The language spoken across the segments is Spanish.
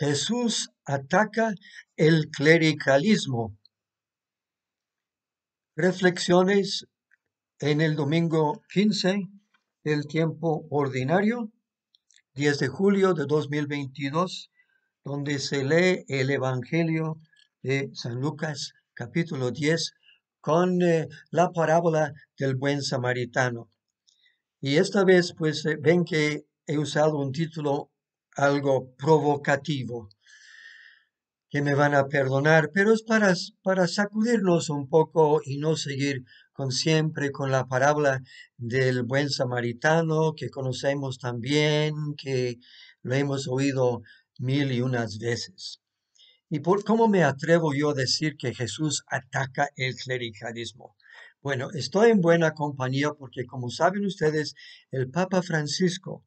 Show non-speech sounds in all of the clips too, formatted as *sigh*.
Jesús ataca el clericalismo. Reflexiones en el domingo 15 del tiempo ordinario, 10 de julio de 2022, donde se lee el Evangelio de San Lucas capítulo 10 con eh, la parábola del buen samaritano. Y esta vez pues eh, ven que he usado un título algo provocativo que me van a perdonar, pero es para, para sacudirnos un poco y no seguir con siempre con la parábola del buen samaritano que conocemos tan bien, que lo hemos oído mil y unas veces. ¿Y por cómo me atrevo yo a decir que Jesús ataca el clericalismo? Bueno, estoy en buena compañía porque como saben ustedes, el Papa Francisco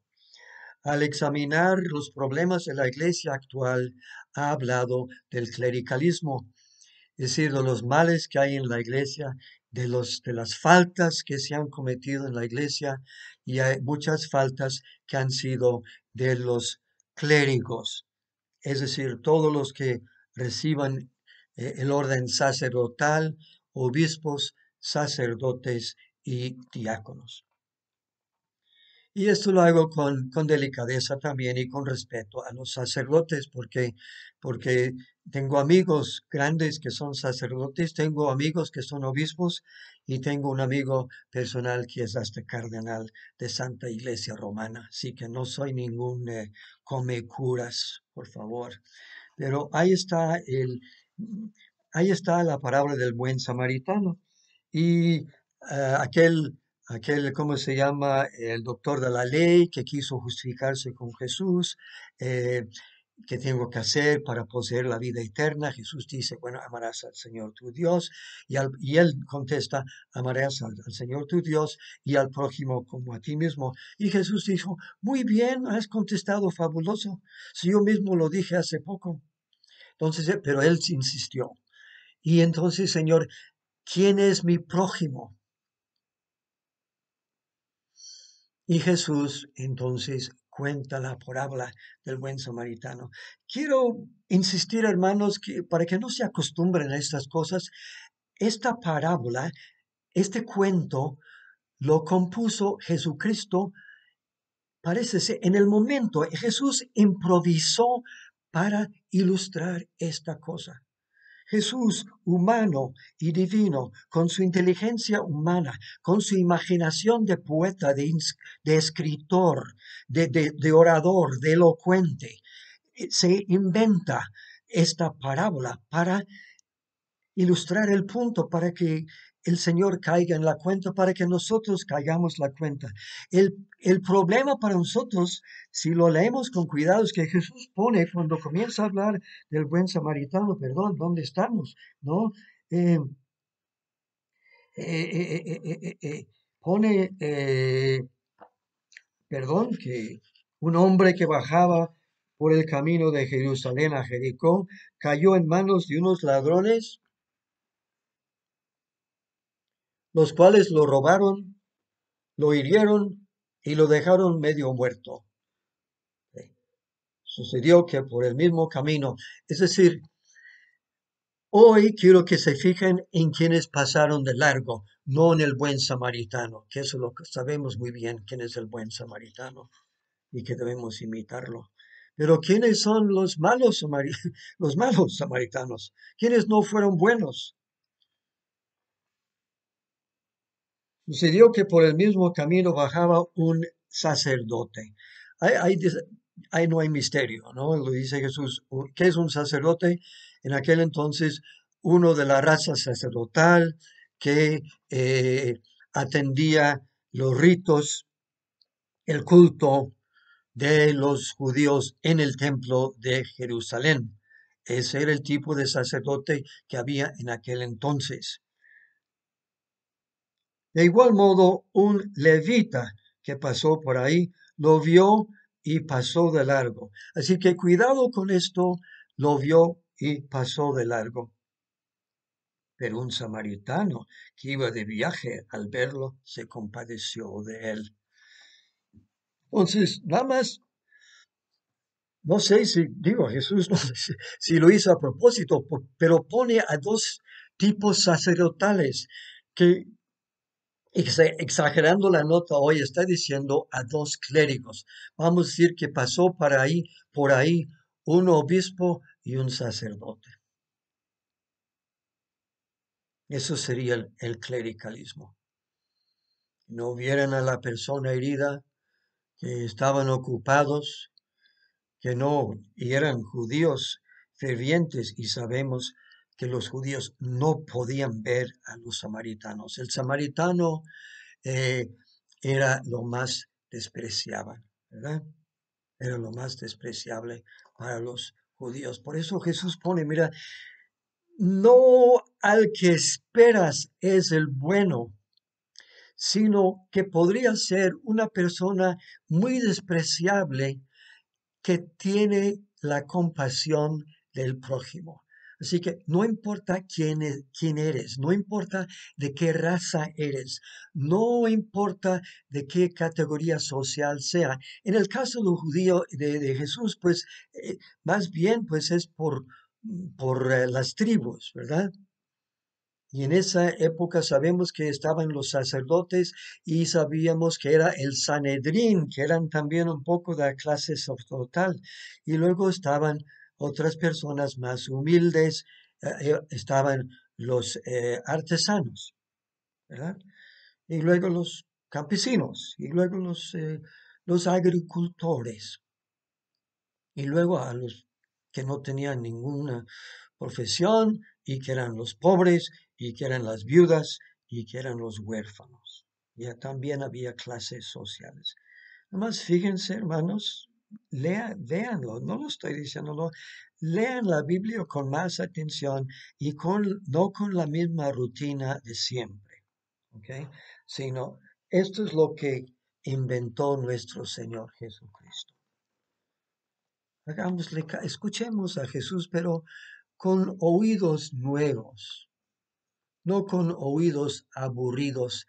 al examinar los problemas de la iglesia actual, ha hablado del clericalismo, es decir, de los males que hay en la iglesia, de, los, de las faltas que se han cometido en la iglesia y hay muchas faltas que han sido de los clérigos, es decir, todos los que reciban eh, el orden sacerdotal, obispos, sacerdotes y diáconos. Y esto lo hago con, con, delicadeza también y con respeto a los sacerdotes, porque, porque tengo amigos grandes que son sacerdotes, tengo amigos que son obispos y tengo un amigo personal que es hasta cardenal de Santa Iglesia Romana. Así que no soy ningún eh, come curas, por favor. Pero ahí está, el, ahí está la palabra del buen samaritano. Y eh, aquel aquel, ¿cómo se llama?, el doctor de la ley que quiso justificarse con Jesús, que eh, ¿qué tengo que hacer para poseer la vida eterna? Jesús dice, bueno, amarás al Señor tu Dios, y, y él contesta, amarás al, Señor tu Dios y al prójimo como a ti mismo. Y Jesús dijo, muy bien, has contestado fabuloso, si yo mismo lo dije hace poco. Entonces, eh, pero él insistió. Y entonces, Señor, ¿quién es mi prójimo? Y Jesús entonces cuenta la parábola del buen samaritano. Quiero insistir, hermanos, que para que no se acostumbren a estas cosas, esta parábola, este cuento, lo compuso Jesucristo, parece ser, en el momento, Jesús improvisó para ilustrar esta cosa. Jesús humano y divino, con su inteligencia humana, con su imaginación de poeta, de, escritor, de orador, de elocuente, eh, se inventa esta parábola para ilustrar el punto, para que el Señor caiga en la cuenta para que nosotros caigamos la cuenta. El, problema para nosotros, si lo leemos con cuidado, es que Jesús pone cuando comienza a hablar del buen samaritano, perdón, ¿dónde estamos? ¿No? Eh, eh, eh, pone, perdón, que un hombre que bajaba por el camino de Jerusalén a Jericó cayó en manos de unos ladrones los cuales lo robaron, lo hirieron y lo dejaron medio muerto. Sucedió que por el mismo camino, es decir, Hoy quiero que se fijen en quienes pasaron de largo, no en el buen samaritano, que eso lo sabemos muy bien, quién es el buen samaritano y que debemos imitarlo. Pero ¿quiénes son los malos, *laughs* los malos samaritanos? ¿Quiénes no fueron buenos? Sucedió que por el mismo camino bajaba un sacerdote. Ahí, no hay misterio, ¿no? Lo dice Jesús. ¿Qué es un sacerdote? En aquel entonces, uno de la raza sacerdotal que eh, atendía los ritos, el culto de los judíos en el templo de Jerusalén. Ese era el tipo de sacerdote que había en aquel entonces. De igual modo, un levita que pasó por ahí lo vio y pasó de largo. Así que cuidado con esto, lo vio y pasó de largo. Pero un samaritano que iba de viaje al verlo se compadeció de él. Entonces, nada más, no sé si, digo, Jesús *laughs* si, si lo hizo a propósito, pero pone a dos tipos sacerdotales que exagerando la nota hoy, está diciendo a dos clérigos. Vamos a decir que pasó para ahí, por ahí un obispo y un sacerdote. Eso sería el, clericalismo. No vieran a la persona herida, que estaban ocupados, que no, y eran judíos fervientes y sabemos que los judíos no podían ver a los samaritanos. El samaritano eh, era lo más despreciable, ¿verdad? Era lo más despreciable para los judíos. Por eso Jesús pone, mira, no al que esperas es el bueno, sino que podría ser una persona muy despreciable que tiene la compasión del prójimo. Así que no importa quién, e, quién eres, no importa de qué raza eres, no importa de qué categoría social sea. En el caso de judío de, Jesús, pues eh, más bien pues es por, por eh, las tribus, ¿verdad? Y en esa época sabemos que estaban los sacerdotes y sabíamos que era el Sanedrín, que eran también un poco de la clase total, Y luego estaban otras personas más humildes, eh, eh, estaban los eh, artesanos, ¿verdad? Y luego los campesinos, y luego los, los agricultores, y luego a los que no tenían ninguna profesión y que eran los pobres y que eran las viudas y que eran los huérfanos. Ya también había clases sociales. Además, fíjense, hermanos, lea, leanlo, no lo estoy diciendo, lean la Biblia con más atención y con, no con la misma rutina de siempre, Sino, esto es lo que inventó nuestro Señor Jesucristo. Hagámosle, escuchemos a Jesús, pero con oídos nuevos, no con oídos aburridos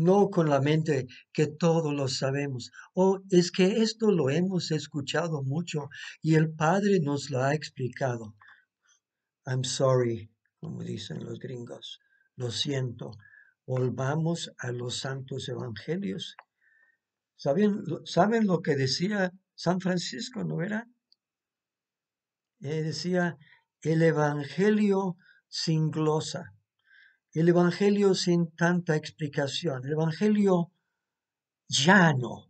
no con la mente que todos lo sabemos. Oh, es que esto lo hemos escuchado mucho y el Padre nos lo ha explicado. I'm sorry, como dicen los gringos. Lo siento. Volvamos a los santos evangelios. ¿Saben, lo que decía San Francisco, no era? Eh, decía, el evangelio sin glosa el Evangelio sin tanta explicación, el Evangelio llano.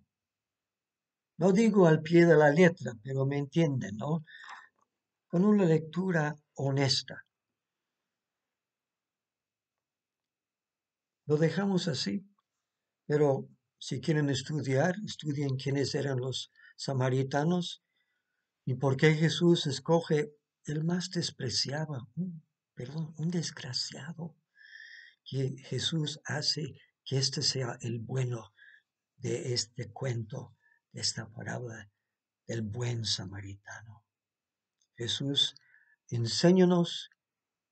No digo al pie de la letra, pero me entienden, ¿no? Con una lectura honesta. Lo dejamos así, pero si quieren estudiar, estudien quiénes eran los samaritanos y por qué Jesús escoge el más despreciado, un, perdón, un desgraciado que Jesús hace que este sea el bueno de este cuento, de esta parábola del buen samaritano. Jesús, enséñanos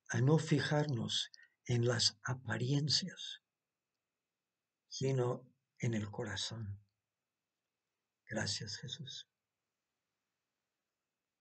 a no fijarnos en las apariencias, sino en el corazón. Gracias, Jesús.